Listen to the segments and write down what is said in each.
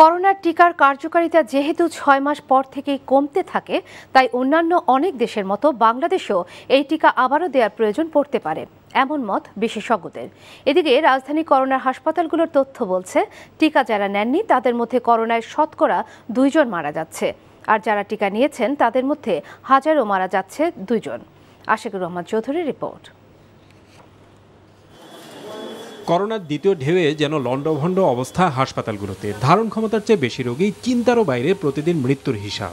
করোনার টিকার কার্যকারিতা যেহেতু ছয় মাস পর থেকেই কমতে থাকে তাই অন্যান্য অনেক দেশের মতো বাংলাদেশেও এই টিকা আবারও দেওয়ার প্রয়োজন পড়তে পারে এমন মত বিশেষজ্ঞদের এদিকে রাজধানী করোনার হাসপাতালগুলোর তথ্য বলছে টিকা যারা নেননি তাদের মধ্যে করোনায় শতকরা দুইজন মারা যাচ্ছে আর যারা টিকা নিয়েছেন তাদের মধ্যে হাজারও মারা যাচ্ছে দুইজন আশিকুর রহমান চৌধুরীর রিপোর্ট করোনার দ্বিতীয় ঢেউয়ে যেন লণ্ডভণ্ড অবস্থা হাসপাতালগুলোতে ধারণ ক্ষমতার চেয়ে বেশি রোগী চিন্তারও বাইরে প্রতিদিন মৃত্যুর হিসাব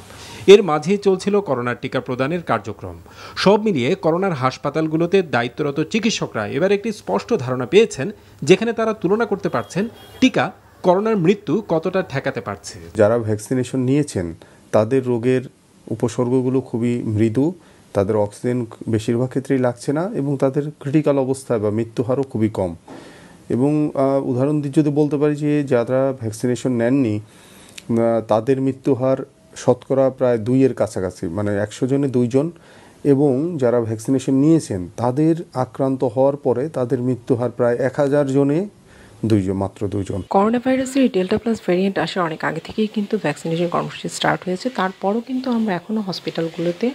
এর মাঝে চলছিল করোনার টিকা প্রদানের কার্যক্রম সব মিলিয়ে করোনার হাসপাতালগুলোতে দায়িত্বরত চিকিৎসকরা এবার একটি স্পষ্ট ধারণা পেয়েছেন যেখানে তারা তুলনা করতে পারছেন টিকা করোনার মৃত্যু কতটা ঠেকাতে পারছে যারা ভ্যাকসিনেশন নিয়েছেন তাদের রোগের উপসর্গগুলো খুবই মৃদু তাদের অক্সিজেন বেশিরভাগ ক্ষেত্রেই লাগছে না এবং তাদের ক্রিটিক্যাল অবস্থা বা মৃত্যু হারও খুবই কম এবং উদাহরণ দিয়ে যদি বলতে পারি যে যারা ভ্যাকসিনেশন নেননি তাদের মৃত্যু হার শতকরা প্রায় দুইয়ের কাছাকাছি মানে একশো জনে দুইজন এবং যারা ভ্যাকসিনেশন নিয়েছেন তাদের আক্রান্ত হওয়ার পরে তাদের মৃত্যু হার প্রায় এক হাজার জনে দুইজন মাত্র দুইজন করোনা ভাইরাসের ডেল্টা প্লাস ভ্যারিয়েন্ট আসার অনেক আগে থেকেই কিন্তু ভ্যাকসিনেশন কর্মসূচি স্টার্ট হয়েছে তারপরও কিন্তু আমরা এখনও হসপিটালগুলোতে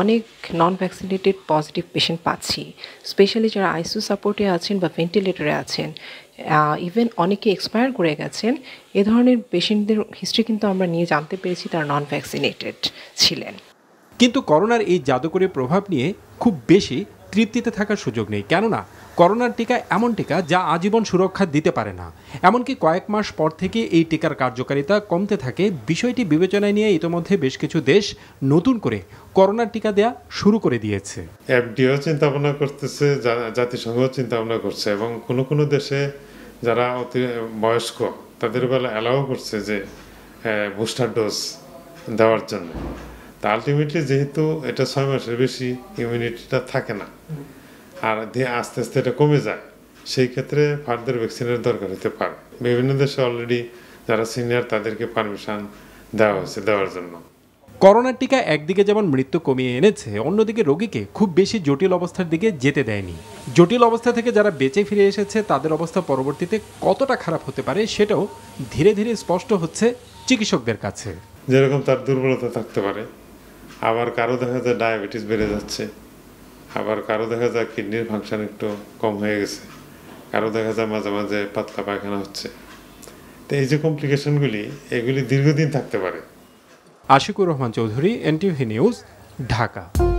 অনেক নন ভ্যাকসিনেটেড পজিটিভ পেশেন্ট পাচ্ছি স্পেশালি যারা আইসিউ সাপোর্টে আছেন বা ভেন্টিলেটরে আছেন ইভেন অনেকে এক্সপায়ার করে গেছেন এ ধরনের পেশেন্টদের হিস্ট্রি কিন্তু আমরা নিয়ে জানতে পেরেছি তারা নন ভ্যাকসিনেটেড ছিলেন কিন্তু করোনার এই জাদুকরের প্রভাব নিয়ে খুব বেশি তৃপ্তিতে থাকার সুযোগ নেই কেননা করোনার টিকা এমন টিকা যা আজীবন সুরক্ষা দিতে পারে না এমনকি কয়েক মাস পর থেকে এই টিকার কার্যকারিতা কমতে থাকে বিষয়টি বিবেচনায় নিয়ে ইতোমধ্যে বেশ কিছু দেশ নতুন করে করোনার টিকা দেয়া শুরু করে দিয়েছে এফডিও চিন্তা ভাবনা করতেছে জাতিসংঘ চিন্তা ভাবনা করছে এবং কোনো কোনো দেশে যারা অতি বয়স্ক তাদের বেলা এলাও করছে যে বুস্টার ডোজ দেওয়ার জন্য তা আলটিমেটলি যেহেতু এটা ছয় মাসের বেশি ইমিউনিটিটা থাকে না আর দিয়ে আস্তে আস্তে এটা কমে যায় সেই ক্ষেত্রে ফার্দার ভ্যাকসিনের দরকার হতে পারে বিভিন্ন দেশে অলরেডি যারা সিনিয়র তাদেরকে পারমিশন দেওয়া হয়েছে দেওয়ার জন্য করোনার টিকা একদিকে যেমন মৃত্যু কমিয়ে এনেছে অন্যদিকে রোগীকে খুব বেশি জটিল অবস্থার দিকে যেতে দেয়নি জটিল অবস্থা থেকে যারা বেঁচে ফিরে এসেছে তাদের অবস্থা পরবর্তীতে কতটা খারাপ হতে পারে সেটাও ধীরে ধীরে স্পষ্ট হচ্ছে চিকিৎসকদের কাছে যেরকম তার দুর্বলতা থাকতে পারে আবার কারো দেখা যায় ডায়াবেটিস বেড়ে যাচ্ছে আবার কারো দেখা যায় কিডনির ফাংশন একটু কম হয়ে গেছে কারো দেখা যায় মাঝে মাঝে পাতলা পায়খানা হচ্ছে তো এই যে কমপ্লিকেশনগুলি এগুলি দীর্ঘদিন থাকতে পারে আশিকুর রহমান চৌধুরী এনটিভি নিউজ ঢাকা